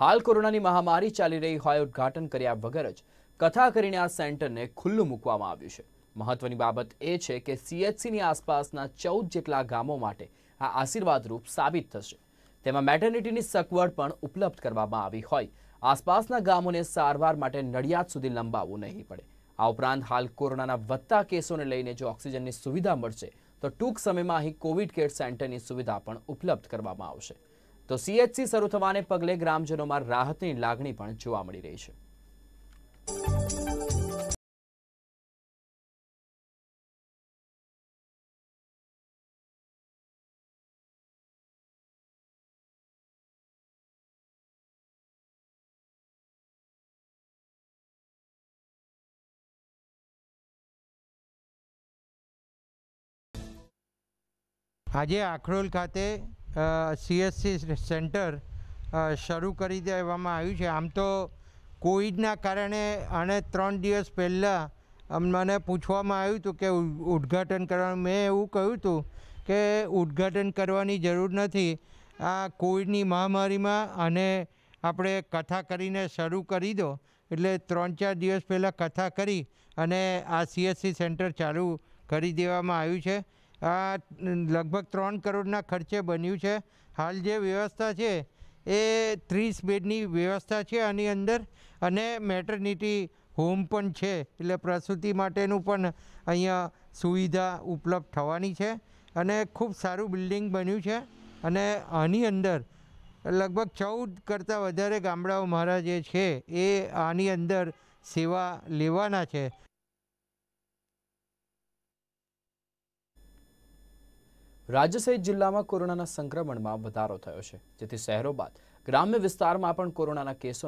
હાલ કોરોનાની મહામારી ચાલી રહી હોય ઉદઘાટન કર્યા વગર જ કથા કરીને આ સેન્ટરને ખુલ્લું મૂકવામાં આવ્યું છે મહત્વની બાબત એ છે કે સીએચસીની આસપાસના ચૌદ જેટલા ગામો માટે આ આશીર્વાદરૂપ સાબિત થશે તેમાં મેટર્નિટીની સગવડ પણ ઉપલબ્ધ કરવામાં આવી હોય આસપાસના ગામોને સારવાર માટે નડિયાદ સુધી લંબાવવું નહીં પડે આ ઉપરાંત હાલ કોરોનાના વધતા કેસોને લઈને જો ઓક્સિજનની સુવિધા મળશે તો ટૂંક સમયમાં અહીં કોવિડ કેર સેન્ટરની સુવિધા પણ ઉપલબ્ધ કરવામાં આવશે તો સીએચસી શરૂ થવાને પગલે ગ્રામજનોમાં રાહતની લાગણી પણ જોવા મળી રહી છે આજે આખરોલ ખાતે સીએસસી સેન્ટર શરૂ કરી દેવામાં આવ્યું છે આમ તો કોવિડના કારણે અને ત્રણ દિવસ પહેલાં મને પૂછવામાં આવ્યું હતું કે ઉદ્ઘાટન કરવાનું મેં એવું કહ્યું હતું કે ઉદ્ઘાટન કરવાની જરૂર નથી આ કોવિડની મહામારીમાં અને આપણે કથા કરીને શરૂ કરી દો એટલે ત્રણ ચાર દિવસ પહેલાં કથા કરી અને આ સીએસસી સેન્ટર ચાલુ કરી દેવામાં આવ્યું છે આ લગભગ ત્રણ કરોડના ખર્ચે બન્યું છે હાલ જે વ્યવસ્થા છે એ ત્રીસ બેડની વ્યવસ્થા છે આની અંદર અને મેટર્નિટી હોમ પણ છે એટલે પ્રસૂતિ માટેનું પણ અહીંયા સુવિધા ઉપલબ્ધ થવાની છે અને ખૂબ સારું બિલ્ડિંગ બન્યું છે અને આની અંદર લગભગ ચૌદ કરતાં વધારે ગામડાઓ મારા જે છે એ આની અંદર સેવા લેવાના છે રાજ્ય સહિત જિલ્લામાં કોરોનાના સંક્રમણમાં વધારો થયો છે જેથી શહેરો બાદ ગ્રામ્ય વિસ્તારમાં પણ કોરોનાના કેસો